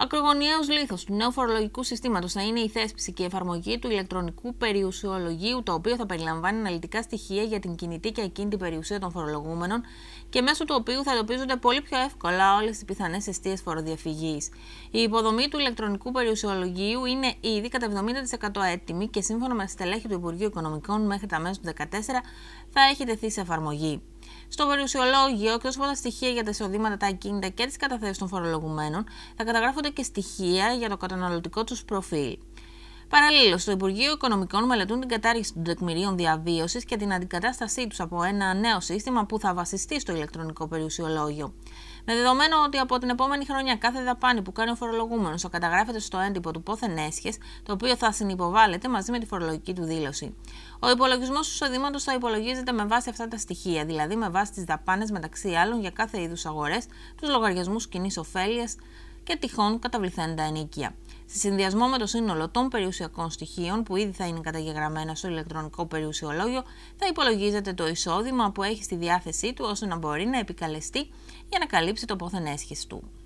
Ακρογωνιαίο λίθος του νέου φορολογικού συστήματος θα είναι η θέσπιση και η εφαρμογή του ηλεκτρονικού περιουσιολογίου, το οποίο θα περιλαμβάνει αναλυτικά στοιχεία για την κινητή και εκείνη την περιουσία των φορολογούμενων και μέσω του οποίου θα εντοπίζονται πολύ πιο εύκολα όλες τις πιθανές αιστείες φοροδιαφυγής. Η υποδομή του ηλεκτρονικού περιουσιολογίου είναι ήδη κατά 70% έτοιμη και σύμφωνα με τα στελέχη του Υπουργείου Οικονομικών μέχρι τα μέσα του 2014 θα έχει τεθεί σε εφαρμογή. Στο περιουσιολόγιο, εκτό από τα στοιχεία για τα εισοδήματα, τα ακίνητα και τις καταθέσεις των φορολογουμένων, θα καταγράφονται και στοιχεία για το καταναλωτικό τους προφίλ. Παραλλήλως, στο Υπουργείο Οικονομικών μελετούν την κατάργηση των τεκμηρίων διαβίωσης και την αντικατάστασή τους από ένα νέο σύστημα που θα βασιστεί στο ηλεκτρονικό περιουσιολόγιο. Με δεδομένο ότι από την επόμενη χρονιά κάθε δαπάνη που κάνει ο φορολογούμενος θα καταγράφεται στο έντυπο του πόθεν έσχε, το οποίο θα συνυποβάλλεται μαζί με τη φορολογική του δήλωση. Ο υπολογισμός του εισοδήματος θα υπολογίζεται με βάση αυτά τα στοιχεία, δηλαδή με βάση τις δαπάνες μεταξύ άλλων για κάθε είδους αγορές, τους λογαριασμούς κοινής ωφέλειας και τυχόν καταβληθέντα ενίκεια σε συνδυασμό με το σύνολο των περιουσιακών στοιχείων που ήδη θα είναι καταγεγραμμένα στο ηλεκτρονικό περιουσιολόγιο, θα υπολογίζεται το εισόδημα που έχει στη διάθεσή του ώστε να μπορεί να επικαλεστεί για να καλύψει το πόθεν του.